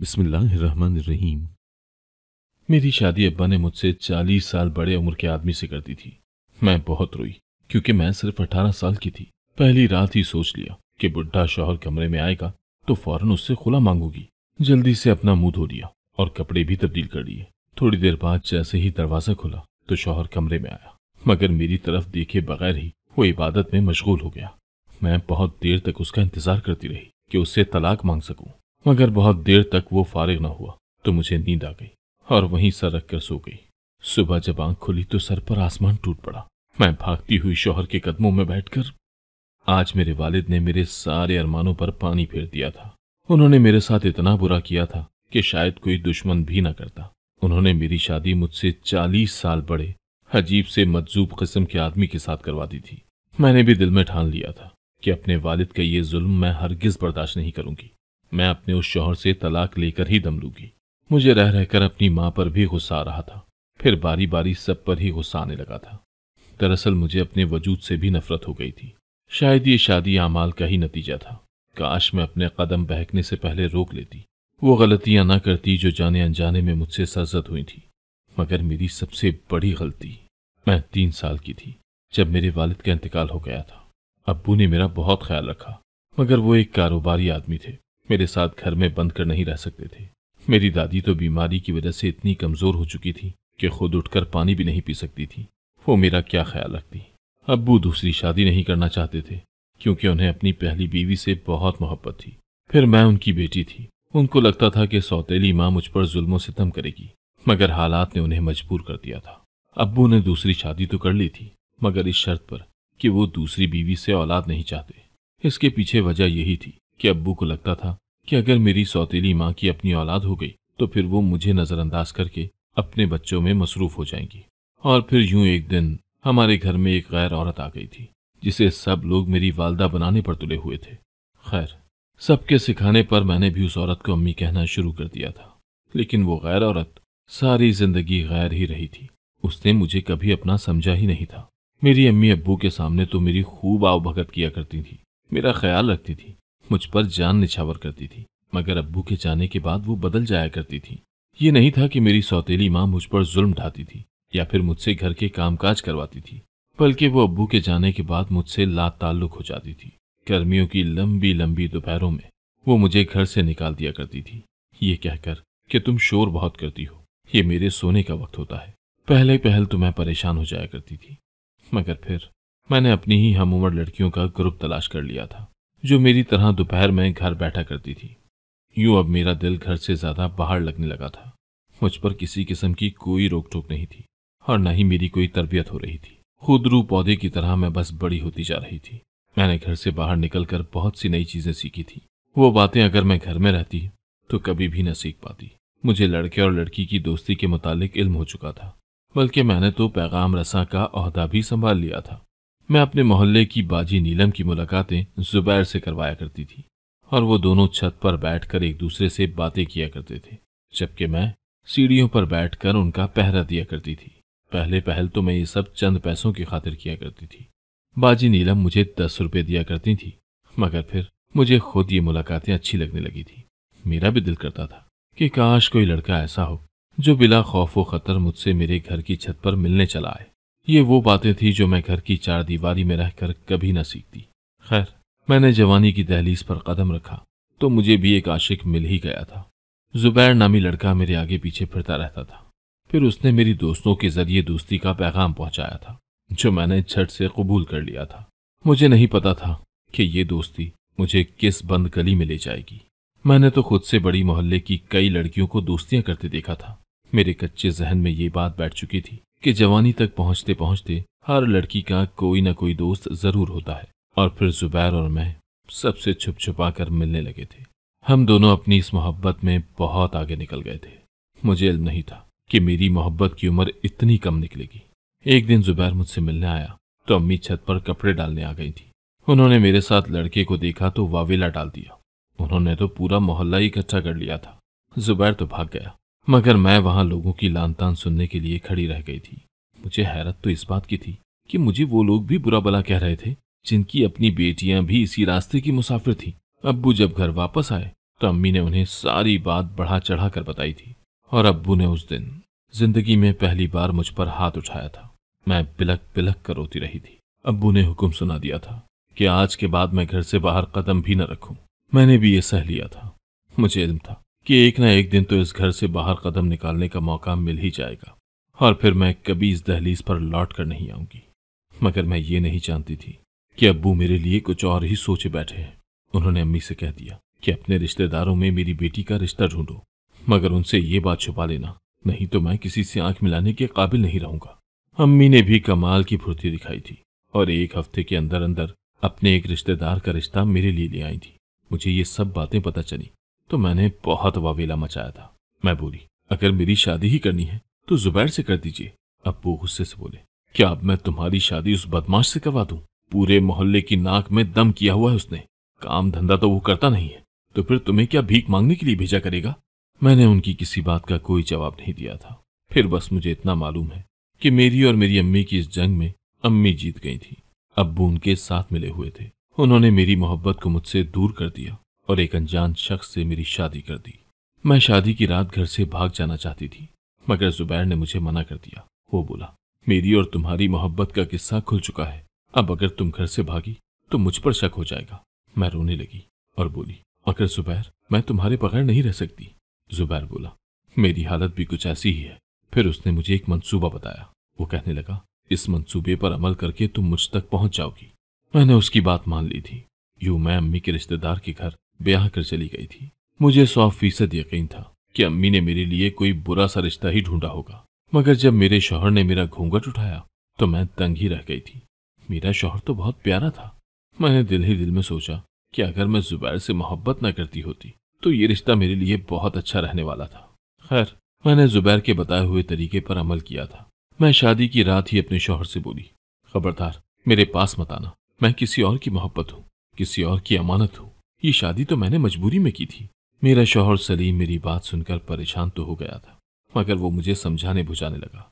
बिस्मिल्लाहिर्रहमानिर्रहीम मेरी शादी अब्बा ने मुझसे चालीस साल बड़े उम्र के आदमी से कर दी थी मैं बहुत रोई क्योंकि मैं सिर्फ अठारह साल की थी पहली रात ही सोच लिया कि बुढ़ा शोहर कमरे में आएगा तो फौरन उससे खुला मांगूंगी जल्दी से अपना मुंह धो लिया और कपड़े भी तब्दील कर लिए थोड़ी देर बाद जैसे ही दरवाजा खुला तो शौहर कमरे में आया मगर मेरी तरफ देखे बगैर ही वो इबादत में मशगूल हो गया मैं बहुत देर तक उसका इंतजार करती रही कि उससे तलाक मांग सकूं मगर बहुत देर तक वो फारिग न हुआ तो मुझे नींद आ गई और वहीं सर रखकर सो गई सुबह जब आंख खुली तो सर पर आसमान टूट पड़ा मैं भागती हुई शोहर के कदमों में बैठकर आज मेरे वालिद ने मेरे सारे अरमानों पर पानी फेर दिया था उन्होंने मेरे साथ इतना बुरा किया था कि शायद कोई दुश्मन भी ना करता उन्होंने मेरी शादी मुझसे चालीस साल बड़े अजीब से मजजूब किस्म के आदमी के साथ करवा दी थी मैंने भी दिल में ठान लिया था कि अपने वालिद का ये जुल्म मैं हरगिज बर्दाश्त नहीं करूंगी मैं अपने उस शोहर से तलाक लेकर ही दम लूंगी मुझे रह रहकर अपनी माँ पर भी गुस्सा आ रहा था फिर बारी बारी सब पर ही गुस्सा आने लगा था दरअसल मुझे अपने वजूद से भी नफरत हो गई थी शायद ये शादी आमाल का ही नतीजा था काश मैं अपने कदम बहकने से पहले रोक लेती वो गलतियां ना करती जो जाने अनजाने में मुझसे सरजद हुई थी मगर मेरी सबसे बड़ी गलती मैं तीन साल की थी जब मेरे वालिद का इंतकाल हो गया था अब्बू ने मेरा बहुत ख्याल रखा मगर वो एक कारोबारी आदमी थे मेरे साथ घर में बंद कर नहीं रह सकते थे मेरी दादी तो बीमारी की वजह से इतनी कमजोर हो चुकी थी कि खुद उठकर पानी भी नहीं पी सकती थी वो मेरा क्या ख्याल रखती अबू दूसरी शादी नहीं करना चाहते थे क्योंकि उन्हें अपनी पहली बीवी से बहुत मोहब्बत थी फिर मैं उनकी बेटी थी उनको लगता था कि सौतेली माँ मुझ पर जुल्मों से तम करेगी मगर हालात ने उन्हें मजबूर कर दिया था अब्बू ने दूसरी शादी तो कर ली थी मगर इस शर्त पर कि वो दूसरी बीवी से औलाद नहीं चाहते इसके पीछे वजह यही थी कि अब्बू को लगता था कि अगर मेरी सौतीली माँ की अपनी औलाद हो गई तो फिर वो मुझे नज़रअंदाज करके अपने बच्चों में मसरूफ हो जाएंगी और फिर यूं एक दिन हमारे घर में एक गैर औरत आ गई थी जिसे सब लोग मेरी वालदा बनाने पर तुले हुए थे खैर सबके सिखाने पर मैंने भी उस औरत को अम्मी कहना शुरू कर दिया था लेकिन वो गैर औरत सारी जिंदगी गैर ही रही थी उसने मुझे कभी अपना समझा ही नहीं था मेरी अम्मी अब्बू के सामने तो मेरी खूब आव भगत किया करती थी मेरा ख्याल रखती थी मुझ पर जान निछावर करती थी मगर अब्बू के जाने के बाद वो बदल जाया करती थी ये नहीं था कि मेरी सौतेली माँ मुझ पर जुल्म ढाती थी या फिर मुझसे घर के कामकाज करवाती थी बल्कि वो अब्बू के जाने के बाद मुझसे ला ताल्लुक हो जाती थी गर्मियों की लंबी लंबी दोपहरों में वो मुझे घर से निकाल दिया करती थी ये कहकर कि तुम शोर बहुत करती हो ये मेरे सोने का वक्त होता है पहले पहल तो मैं परेशान हो जाया करती थी मगर फिर मैंने अपनी ही हम उम्र लड़कियों का ग्रुप तलाश कर लिया था जो मेरी तरह दोपहर में घर बैठा करती थी यूं अब मेरा दिल घर से ज्यादा बाहर लगने लगा था मुझ पर किसी किस्म की कोई रोक टोक नहीं थी और न ही मेरी कोई तरबियत हो रही थी खुद रू पौधे की तरह मैं बस बड़ी होती जा रही थी मैंने घर से बाहर निकलकर बहुत सी नई चीजें सीखी थी वो बातें अगर मैं घर में रहती तो कभी भी न सीख पाती मुझे लड़के और लड़की की दोस्ती के मुतालिक इल्म हो चुका था बल्कि मैंने तो पैगाम रसा का अहदा भी संभाल लिया था मैं अपने मोहल्ले की बाजी नीलम की मुलाकातें जुबैर से करवाया करती थी और वो दोनों छत पर बैठकर एक दूसरे से बातें किया करते थे जबकि मैं सीढ़ियों पर बैठकर उनका पहरा दिया करती थी पहले पहल तो मैं ये सब चंद पैसों की खातिर किया करती थी बाजी नीलम मुझे दस रुपये दिया करती थी मगर फिर मुझे खुद ये मुलाकातें अच्छी लगने लगी थी मेरा भी दिल करता था कि काश कोई लड़का ऐसा हो जो बिला खौफ व खतर मुझसे मेरे घर की छत पर मिलने चला आए ये वो बातें थी जो मैं घर की चार दीवारी में रहकर कभी न सीखती खैर मैंने जवानी की दहलीज पर कदम रखा तो मुझे भी एक आशिक मिल ही गया था जुबैर नामी लड़का मेरे आगे पीछे फिरता रहता था फिर उसने मेरी दोस्तों के जरिए दोस्ती का पैगाम पहुंचाया था जो मैंने छठ से कबूल कर लिया था मुझे नहीं पता था कि ये दोस्ती मुझे किस बंद गली में ले जाएगी मैंने तो खुद से बड़ी मोहल्ले की कई लड़कियों को दोस्तियां करते देखा था मेरे कच्चे जहन में ये बात बैठ चुकी थी कि जवानी तक पहुंचते पहुंचते हर लड़की का कोई ना कोई दोस्त जरूर होता है और फिर जुबैर और मैं सबसे छुप छुपा कर मिलने लगे थे हम दोनों अपनी इस मोहब्बत में बहुत आगे निकल गए थे मुझे इल्म नहीं था कि मेरी मोहब्बत की उम्र इतनी कम निकलेगी एक दिन जुबैर मुझसे मिलने आया तो अम्मी छत पर कपड़े डालने आ गई थी उन्होंने मेरे साथ लड़के को देखा तो वावेला डाल दिया उन्होंने तो पूरा मोहल्ला ही इकट्ठा कर लिया था जुबैर तो भाग गया मगर मैं वहां लोगों की लानतान सुनने के लिए खड़ी रह गई थी मुझे हैरत तो इस बात की थी कि मुझे वो लोग भी बुरा भला कह रहे थे जिनकी अपनी बेटियां भी इसी रास्ते की मुसाफिर थी अब्बू जब घर वापस आए तो अम्मी ने उन्हें सारी बात बढ़ा चढ़ा कर बताई थी और अब्बू ने उस दिन जिंदगी में पहली बार मुझ पर हाथ उठाया था मैं बिलक बिलक कर रोती रही थी अब्बू ने हुक्म सुना दिया था कि आज के बाद मैं घर से बाहर कदम भी न रखूं मैंने भी ये सह लिया था मुझे इल्म था कि एक ना एक दिन तो इस घर से बाहर कदम निकालने का मौका मिल ही जाएगा और फिर मैं कभी इस दहलीज पर लौट कर नहीं आऊंगी मगर मैं ये नहीं जानती थी कि अब्बू मेरे लिए कुछ और ही सोचे बैठे हैं उन्होंने अम्मी से कह दिया कि अपने रिश्तेदारों में मेरी बेटी का रिश्ता ढूंढो मगर उनसे ये बात छुपा लेना नहीं तो मैं किसी से आंख मिलाने के काबिल नहीं रहूंगा अम्मी ने भी कमाल की फुर्ती दिखाई थी और एक हफ्ते के अंदर अंदर अपने एक रिश्तेदार का रिश्ता मेरे लिए ले आई थी मुझे ये सब बातें पता चली तो मैंने बहुत वावेला मचाया था मैं बोली अगर मेरी शादी ही करनी है तो जुबैर से कर दीजिए अबू गुस्से से बोले क्या अब मैं तुम्हारी शादी उस बदमाश से करवा दूं पूरे मोहल्ले की नाक में दम किया हुआ है उसने काम धंधा तो वो करता नहीं है तो फिर तुम्हें क्या भीख मांगने के लिए भेजा करेगा मैंने उनकी किसी बात का कोई जवाब नहीं दिया था फिर बस मुझे इतना मालूम है कि मेरी और मेरी अम्मी की इस जंग में अम्मी जीत गई थी अब्बू उनके साथ मिले हुए थे उन्होंने मेरी मोहब्बत को मुझसे दूर कर दिया और एक अनजान शख्स से मेरी शादी कर दी मैं शादी की रात घर से भाग जाना चाहती थी मगर जुबैर ने मुझे मना कर दिया वो बोला मेरी और तुम्हारी मोहब्बत का किस्सा खुल चुका है अब अगर तुम घर से भागी तो मुझ पर शक हो जाएगा मैं रोने लगी और बोली अगर जुबैर मैं तुम्हारे बगैर नहीं रह सकती जुबैर बोला मेरी हालत भी कुछ ऐसी ही है फिर उसने मुझे एक मंसूबा बताया वो कहने लगा इस मंसूबे पर अमल करके तुम मुझ तक पहुंच जाओगी मैंने उसकी बात मान ली थी यूं मैं अम्मी के रिश्तेदार के घर ब्याह कर चली गई थी मुझे सौ फीसद यकीन था कि अम्मी ने मेरे लिए कोई बुरा सा रिश्ता ही ढूंढा होगा मगर जब मेरे शोहर ने मेरा घूंघट उठाया तो मैं तंग ही रह गई थी मेरा शोहर तो बहुत प्यारा था मैंने दिल ही दिल में सोचा कि अगर मैं जुबैर से मोहब्बत न करती होती तो ये रिश्ता मेरे लिए बहुत अच्छा रहने वाला था खैर मैंने जुबैर के बताए हुए तरीके पर अमल किया था मैं शादी की रात ही अपने शोहर से बोली खबरदार मेरे पास मत आना मैं किसी और की मोहब्बत हूँ किसी और की अमानत हूँ ये शादी तो मैंने मजबूरी में की थी मेरा शोहर सलीम मेरी बात सुनकर परेशान तो हो गया था मगर वो मुझे समझाने बुझाने लगा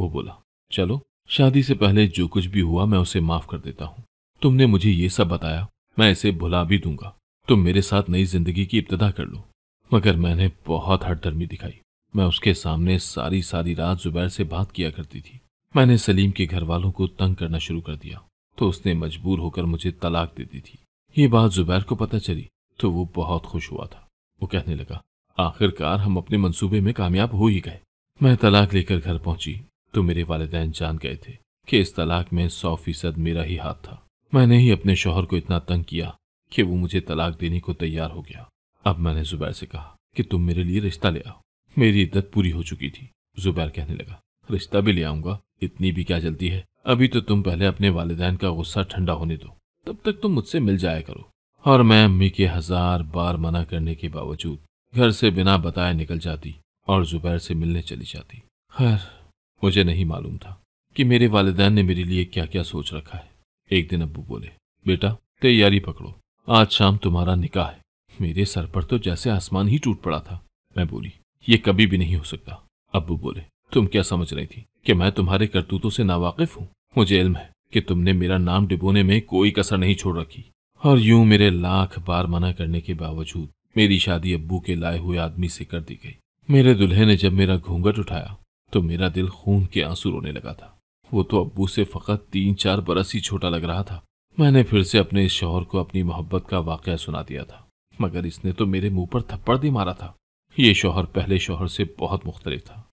वो बोला चलो शादी से पहले जो कुछ भी हुआ मैं उसे माफ कर देता हूँ तुमने मुझे ये सब बताया मैं इसे भुला भी दूंगा तुम मेरे साथ नई जिंदगी की इब्तदा कर लो मगर मैंने बहुत हटधर्मी दिखाई मैं उसके सामने सारी सारी रात जुबैर से बात किया करती थी मैंने सलीम के घर वालों को तंग करना शुरू कर दिया तो उसने मजबूर होकर मुझे तलाक दे दी थी ये बात जुबैर को पता चली तो वो बहुत खुश हुआ था वो कहने लगा आखिरकार हम अपने मंसूबे में कामयाब हो ही गए मैं तलाक लेकर घर पहुंची तो मेरे वालदेन जान गए थे कि इस तलाक में सौ फीसद मेरा ही हाथ था मैंने ही अपने शोहर को इतना तंग किया कि वो मुझे तलाक देने को तैयार हो गया अब मैंने जुबैर से कहा कि तुम मेरे लिए रिश्ता ले आओ मेरी इद्दत पूरी हो चुकी थी जुबैर कहने लगा रिश्ता भी ले आऊंगा इतनी भी क्या जल्दी है अभी तो तुम पहले अपने वालदेन का गुस्सा ठंडा होने दो तब तक तुम मुझसे मिल जाया करो और मैं अम्मी के हजार बार मना करने के बावजूद घर से बिना बताए निकल जाती और जुबैर से मिलने चली जाती खैर मुझे नहीं मालूम था कि मेरे वालदेन ने मेरे लिए क्या क्या सोच रखा है एक दिन अबू बोले बेटा तैयारी पकड़ो आज शाम तुम्हारा निकाह है मेरे सर पर तो जैसे आसमान ही टूट पड़ा था मैं बोली ये कभी भी नहीं हो सकता अबू बोले तुम क्या समझ रही थी कि मैं तुम्हारे करतूतों से नावाकिफ हूँ मुझे इल्म है कि तुमने मेरा नाम डिबोने में कोई कसर नहीं छोड़ रखी और यूं मेरे लाख बार मना करने के बावजूद मेरी शादी अब्बू के लाए हुए आदमी से कर दी गई मेरे दुल्हे ने जब मेरा घूंघट उठाया तो मेरा दिल खून के आंसू रोने लगा था वो तो अब्बू से फकत तीन चार बरस ही छोटा लग रहा था मैंने फिर से अपने इस शोहर को अपनी मोहब्बत का वाक़ सुना दिया था मगर इसने तो मेरे मुंह पर थप्पड़ भी मारा था ये शोहर पहले शोहर से बहुत मुख्तलिफ था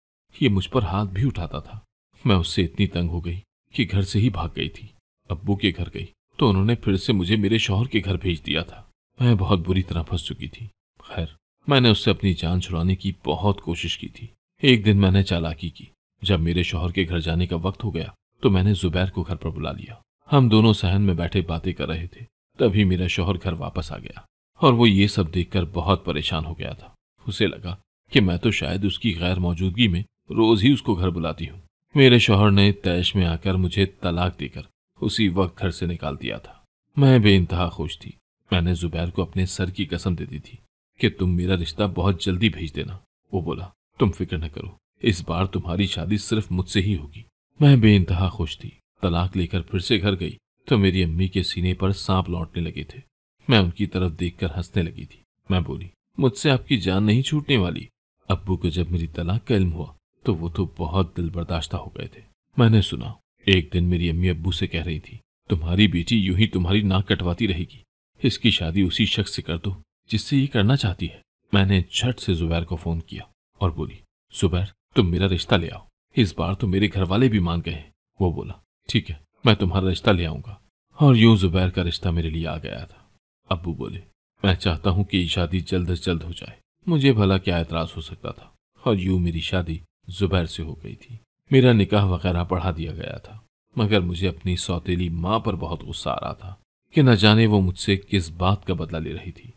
ये मुझ पर हाथ भी उठाता था मैं उससे इतनी तंग हो गई कि घर से ही भाग गई थी अब्बू के घर गई तो उन्होंने फिर से मुझे मेरे शोहर के घर भेज दिया था मैं बहुत बुरी तरह फंस चुकी थी खैर मैंने उससे अपनी जान छुड़ाने की बहुत कोशिश की थी एक दिन मैंने चालाकी की जब मेरे शोहर के घर जाने का वक्त हो गया तो मैंने जुबैर को घर पर बुला लिया हम दोनों सहन में बैठे बातें कर रहे थे तभी मेरा शोहर घर वापस आ गया और वो ये सब देखकर बहुत परेशान हो गया था उसे लगा कि मैं तो शायद उसकी गैर मौजूदगी में रोज ही उसको घर बुलाती हूँ मेरे शोहर ने तैश में आकर मुझे तलाक देकर उसी वक्त घर से निकाल दिया था मैं बेानतहा खुश थी मैंने जुबैर को अपने सर की कसम दे दी थी कि तुम मेरा रिश्ता बहुत जल्दी भेज देना वो बोला तुम फिक्र न करो इस बार तुम्हारी शादी सिर्फ मुझसे ही होगी मैं बेानतहा खुश थी तलाक लेकर फिर से घर गई तो मेरी अम्मी के सीने पर सांप लौटने लगे थे मैं उनकी तरफ देखकर हंसने लगी थी मैं बोली मुझसे आपकी जान नहीं छूटने वाली अब्बू को जब मेरी तलाक का इल्म हुआ तो वो तो बहुत दिल बर्दाश्ता हो गए थे मैंने सुना एक दिन मेरी अम्मी अब्बू से कह रही थी तुम्हारी बेटी यूं ही तुम्हारी नाक कटवाती रहेगी इसकी शादी उसी शख्स से कर दो जिससे ये करना चाहती है मैंने झट से जुबैर को फोन किया और बोली जुबैर तुम मेरा रिश्ता ले आओ इस बार तो मेरे घर वाले भी मान गए वो बोला ठीक है मैं तुम्हारा रिश्ता ले आऊंगा और यूं जुबैर का रिश्ता मेरे लिए आ गया था अबू बोले मैं चाहता हूं कि शादी जल्द अज जल्द हो जाए मुझे भला क्या एतराज हो सकता था और यूं मेरी शादी जुबैर से हो गई थी मेरा निकाह वगैरह पढ़ा दिया गया था मगर मुझे अपनी सौतेली माँ पर बहुत गुस्सा आ रहा था कि न जाने वो मुझसे किस बात का बदला ले रही थी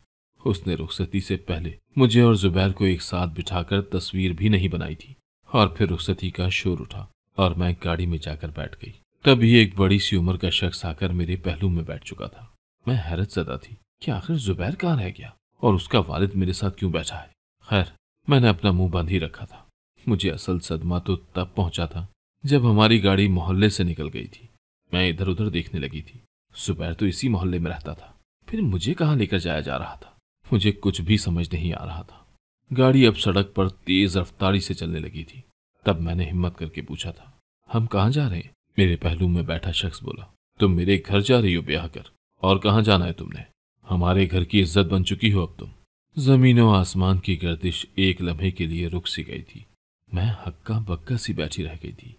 उसने रुखसती से पहले मुझे और जुबैर को एक साथ बिठाकर तस्वीर भी नहीं बनाई थी और फिर रुखसती का शोर उठा और मैं गाड़ी में जाकर बैठ गई तभी एक बड़ी सी उम्र का शख्स आकर मेरे पहलू में बैठ चुका था मैं हैरत जदा थी कि आखिर जुबैर कहाँ रह गया और उसका वालिद मेरे साथ क्यों बैठा है खैर मैंने अपना मुंह बंद ही रखा था मुझे असल सदमा तो तब पहुंचा था जब हमारी गाड़ी मोहल्ले से निकल गई थी मैं इधर उधर देखने लगी थी सुबैर तो इसी मोहल्ले में रहता था फिर मुझे कहाँ लेकर जाया जा रहा था मुझे कुछ भी समझ नहीं आ रहा था गाड़ी अब सड़क पर तेज रफ्तारी से चलने लगी थी तब मैंने हिम्मत करके पूछा था हम कहाँ जा रहे हैं मेरे पहलू में बैठा शख्स बोला तुम तो मेरे घर जा रही हो ब्याह कर और कहाँ जाना है तुमने हमारे घर की इज्जत बन चुकी हो अब तुम जमीन आसमान की गर्दिश एक लम्हे के लिए रुक सी गई थी मैं हक्का बक्का सी बैठी रह गई थी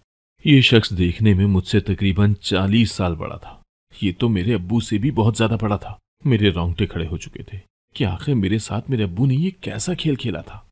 ये शख्स देखने में मुझसे तकरीबन चालीस साल बड़ा था ये तो मेरे अब्बू से भी बहुत ज्यादा बड़ा था मेरे रोंगटे खड़े हो चुके थे कि आखिर मेरे साथ मेरे अब्बू ने ये कैसा खेल खेला था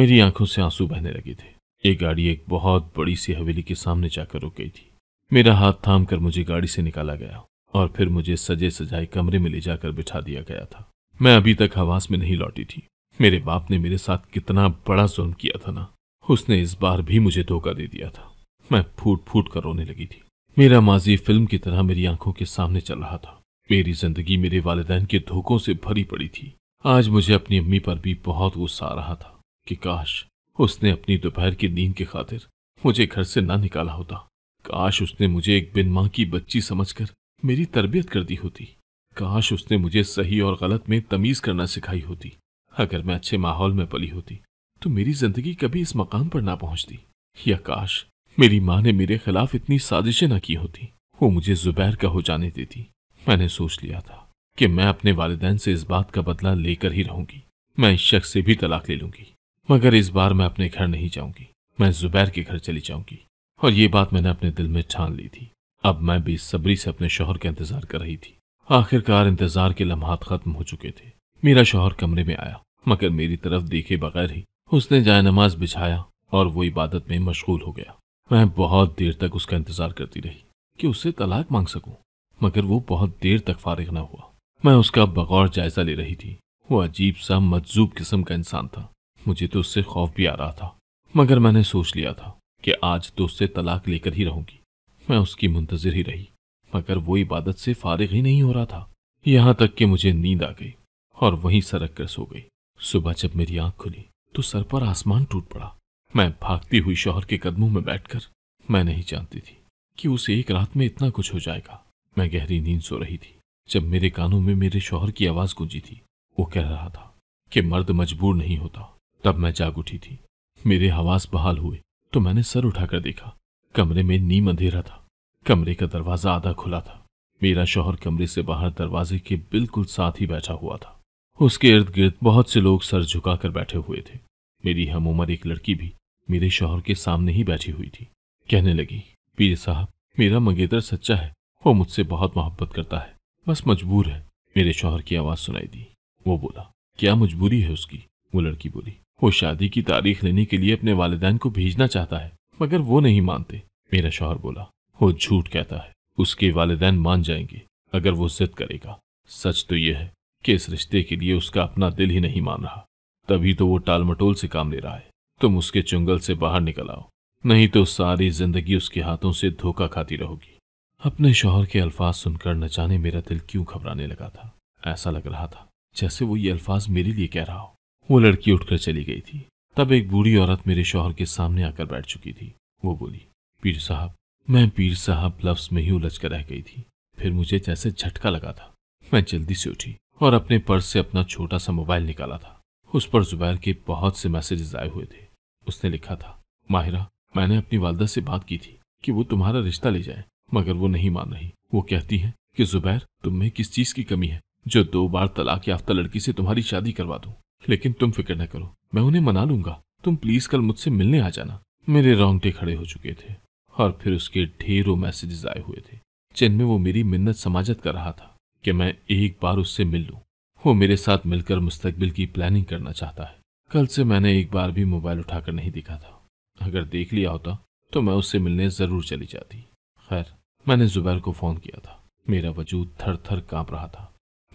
मेरी आंखों से आंसू बहने लगे थे ये गाड़ी एक बहुत बड़ी सी हवेली के सामने जाकर रुक गई थी मेरा हाथ थाम कर मुझे गाड़ी से निकाला गया और फिर मुझे सजे सजाए कमरे में ले जाकर बिठा दिया गया था मैं अभी तक हवास में नहीं लौटी थी मेरे बाप ने मेरे साथ कितना बड़ा जुल्म किया था ना उसने इस बार भी मुझे धोखा दे दिया था मैं फूट फूट कर रोने लगी थी मेरा माजी फिल्म की तरह मेरी आंखों के सामने चल रहा था मेरी जिंदगी मेरे वालदेन के धोखों से भरी पड़ी थी आज मुझे अपनी अम्मी पर भी बहुत गुस्सा आ रहा था कि काश उसने अपनी दोपहर की नींद की खातिर मुझे घर से ना निकाला होता काश उसने मुझे एक बिन माँ की बच्ची समझकर मेरी तरबियत कर दी होती काश उसने मुझे सही और गलत में तमीज करना सिखाई होती अगर मैं अच्छे माहौल में पली होती तो मेरी जिंदगी कभी इस मकाम पर ना पहुंचती या काश मेरी माँ ने मेरे खिलाफ इतनी साजिशें ना की होती वो मुझे जुबैर का हो जाने देती मैंने सोच लिया था कि मैं अपने वालदेन से इस बात का बदला लेकर ही रहूंगी मैं इस शख्स से भी तलाक ले लूंगी मगर इस बार मैं अपने घर नहीं जाऊंगी मैं जुबैर के घर चली जाऊंगी और ये बात मैंने अपने दिल में छान ली थी अब मैं बेसब्री से अपने शोहर का इंतजार कर रही थी आखिरकार इंतजार के लम्हात खत्म हो चुके थे मेरा शोहर कमरे में आया मगर मेरी तरफ देखे बगैर ही उसने जाय नमाज बिछाया और वो इबादत में मशगूल हो गया मैं बहुत देर तक उसका इंतजार करती रही कि उससे तलाक मांग सकूं मगर वो बहुत देर तक फारिग ना हुआ मैं उसका बगौर जायजा ले रही थी वो अजीब सा मजजूब किस्म का इंसान था मुझे तो उससे खौफ भी आ रहा था मगर मैंने सोच लिया था कि आज तो उससे तलाक लेकर ही रहूंगी मैं उसकी मुंतजर ही रही मगर वो इबादत से फारिग ही नहीं हो रहा था यहाँ तक कि मुझे नींद आ गई और वहीं सरक कर सो गई सुबह जब मेरी आंख खुली तो सर पर आसमान टूट पड़ा मैं भागती हुई शोहर के कदमों में बैठकर मैं नहीं जानती थी कि उस एक रात में इतना कुछ हो जाएगा मैं गहरी नींद सो रही थी जब मेरे कानों में मेरे शोहर की आवाज गूंजी थी वो कह रहा था कि मर्द मजबूर नहीं होता तब मैं जाग उठी थी मेरे हवास बहाल हुए तो मैंने सर उठाकर देखा कमरे में नीम अंधेरा था कमरे का दरवाजा आधा खुला था मेरा शोहर कमरे से बाहर दरवाजे के बिल्कुल साथ ही बैठा हुआ था उसके इर्द गिर्द बहुत से लोग सर झुकाकर बैठे हुए थे मेरी हम उम्र एक लड़की भी मेरे शोहर के सामने ही बैठी हुई थी कहने लगी पीर साहब मेरा मंगेतर सच्चा है वो मुझसे बहुत मोहब्बत करता है बस मजबूर है मेरे शोहर की आवाज़ सुनाई दी वो बोला क्या मजबूरी है उसकी वो लड़की बोली वो शादी की तारीख लेने के लिए अपने वालदेन को भेजना चाहता है मगर वो नहीं मानते मेरा शोहर बोला वो झूठ कहता है उसके वालदेन मान जाएंगे अगर वो जिद करेगा सच तो यह है कि इस रिश्ते के लिए उसका अपना दिल ही नहीं मान रहा तभी तो वो टालमटोल से काम ले रहा है तुम उसके चुंगल से बाहर निकल आओ नहीं तो सारी जिंदगी उसके हाथों से धोखा खाती रहोगी अपने शोहर के अल्फाज सुनकर न जाने मेरा दिल क्यों घबराने लगा था ऐसा लग रहा था जैसे वो ये अल्फाज मेरे लिए कह रहा हो वो लड़की उठकर चली गई थी तब एक बूढ़ी औरत मेरे शोहर के सामने आकर बैठ चुकी थी वो बोली पीर साहब मैं पीर साहब लफ्स में ही उलझ कर रह गई थी फिर मुझे जैसे झटका लगा था मैं जल्दी से उठी और अपने पर्स से अपना छोटा सा मोबाइल निकाला था उस पर जुबैर के बहुत से मैसेजेस आए हुए थे उसने लिखा था माहिरा मैंने अपनी वालदा से बात की थी कि वो तुम्हारा रिश्ता ले जाए मगर वो नहीं मान रही वो कहती है कि जुबैर तुम में किस चीज की कमी है जो दो बार तलाक याफ्ता लड़की से तुम्हारी शादी करवा दू लेकिन तुम फिक्र न करो मैं उन्हें मना लूंगा तुम प्लीज कल मुझसे मिलने आ जाना मेरे रोंगटे खड़े हो चुके थे और फिर उसके ढेरों मैसेजेस आए हुए थे जिनमें वो मेरी मिन्नत समाजत कर रहा था कि मैं एक बार उससे मिल लूं। वो मेरे साथ मिलकर मुस्तकबिल की प्लानिंग करना चाहता है कल से मैंने एक बार भी मोबाइल उठाकर नहीं देखा था अगर देख लिया होता तो मैं उससे मिलने जरूर चली जाती खैर मैंने जुबैर को फोन किया था मेरा वजूद थर थर कांप रहा था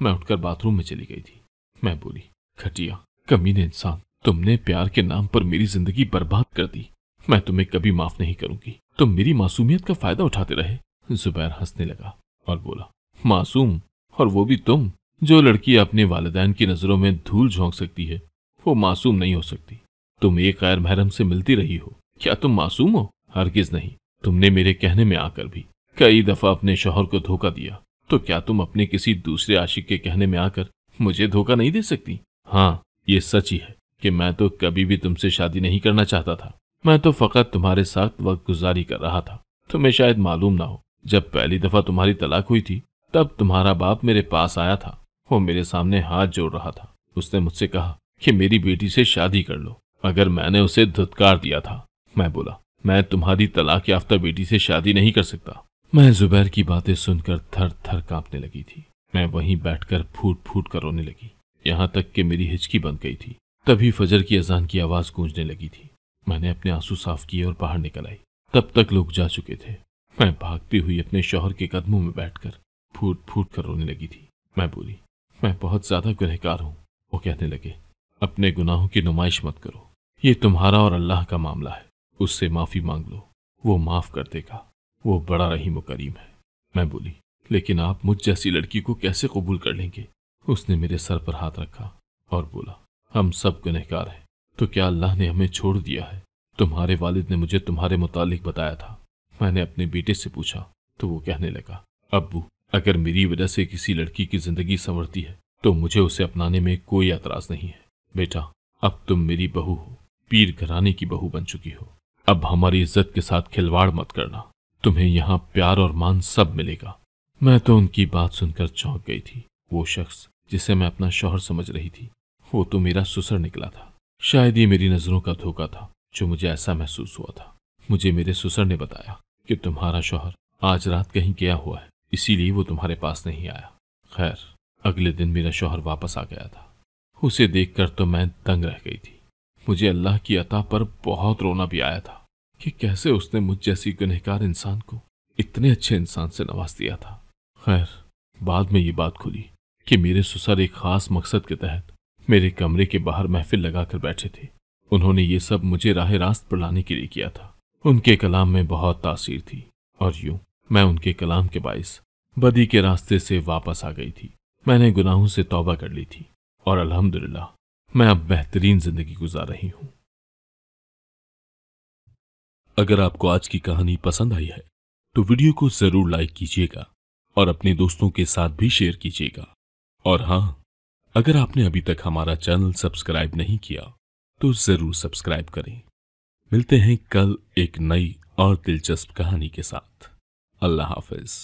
मैं उठकर बाथरूम में चली गई थी मैं बोली खटिया कमीने इंसान तुमने प्यार के नाम पर मेरी जिंदगी बर्बाद कर दी मैं तुम्हें कभी माफ नहीं करूंगी तुम मेरी मासूमियत का फायदा उठाते रहे जुबैर हंसने लगा और बोला मासूम और वो भी तुम जो लड़की अपने वालदेन की नज़रों में धूल झोंक सकती है वो मासूम नहीं हो सकती तुम एक गैर महरम से मिलती रही हो क्या तुम मासूम हो हरगिज नहीं तुमने मेरे कहने में आकर भी कई दफा अपने शोहर को धोखा दिया तो क्या तुम अपने किसी दूसरे आशिक के कहने में आकर मुझे धोखा नहीं दे सकती हाँ ये सच ही है कि मैं तो कभी भी तुमसे शादी नहीं करना चाहता था मैं तो फकत तुम्हारे साथ वक्त गुजारी कर रहा था तुम्हें शायद मालूम ना हो जब पहली दफा तुम्हारी तलाक हुई थी तब तुम्हारा बाप मेरे पास आया था वो मेरे सामने हाथ जोड़ रहा था उसने मुझसे कहा कि मेरी बेटी से शादी कर लो अगर मैंने उसे धुतकार दिया था मैं बोला मैं तुम्हारी तलाक याफ्ता बेटी से शादी नहीं कर सकता मैं जुबैर की बातें सुनकर थर थर कांपने लगी थी मैं वहीं बैठकर फूट फूट कर रोने लगी यहाँ तक कि मेरी हिचकी बन गई थी तभी फजर की अजान की आवाज गूंजने लगी थी मैंने अपने आंसू साफ किए और बाहर निकल आई तब तक लोग जा चुके थे मैं भागती हुई अपने शोहर के कदमों में बैठकर फूट फूट कर रोने लगी थी मैं बोली मैं बहुत ज्यादा गुनहकार हूँ वो कहने लगे अपने गुनाहों की नुमाइश मत करो ये तुम्हारा और अल्लाह का मामला है उससे माफी मांग लो वो माफ कर देगा वो बड़ा रहीम करीम है मैं बोली लेकिन आप मुझ जैसी लड़की को कैसे कबूल कर लेंगे उसने मेरे सर पर हाथ रखा और बोला हम सब गुनहकार हैं तो क्या अल्लाह ने हमें छोड़ दिया है तुम्हारे वालिद ने मुझे तुम्हारे मुतालिक बताया था मैंने अपने बेटे से पूछा तो वो कहने लगा अब्बू अगर मेरी वजह से किसी लड़की की जिंदगी संवरती है तो मुझे उसे अपनाने में कोई एतराज नहीं है बेटा अब तुम मेरी बहू हो पीर घराने की बहू बन चुकी हो अब हमारी इज्जत के साथ खिलवाड़ मत करना तुम्हें यहाँ प्यार और मान सब मिलेगा मैं तो उनकी बात सुनकर चौंक गई थी वो शख्स जिसे मैं अपना शोहर समझ रही थी वो तो मेरा सुसर निकला था शायद ये मेरी नजरों का धोखा था जो मुझे ऐसा महसूस हुआ था मुझे मेरे सुसर ने बताया कि तुम्हारा शोहर आज रात कहीं गया हुआ है इसीलिए वो तुम्हारे पास नहीं आया खैर अगले दिन मेरा शोहर वापस आ गया था उसे देखकर तो मैं दंग रह गई थी मुझे अल्लाह की अता पर बहुत रोना भी आया था कि कैसे उसने मुझ जैसी गुनहकार इंसान को इतने अच्छे इंसान से नवाज दिया था खैर बाद में ये बात खुली कि मेरे सुसर एक खास मकसद के तहत मेरे कमरे के बाहर महफिल लगाकर बैठे थे उन्होंने ये सब मुझे राह रास्त पर लाने के लिए किया था उनके कलाम में बहुत तासीर थी और यूं मैं उनके कलाम के बायस बदी के रास्ते से वापस आ गई थी मैंने गुनाहों से तौबा कर ली थी और अल्हम्दुलिल्लाह मैं अब बेहतरीन जिंदगी गुजार रही हूं अगर आपको आज की कहानी पसंद आई है तो वीडियो को जरूर लाइक कीजिएगा और अपने दोस्तों के साथ भी शेयर कीजिएगा और हाँ अगर आपने अभी तक हमारा चैनल सब्सक्राइब नहीं किया तो जरूर सब्सक्राइब करें मिलते हैं कल एक नई और दिलचस्प कहानी के साथ अल्लाह हाफिज़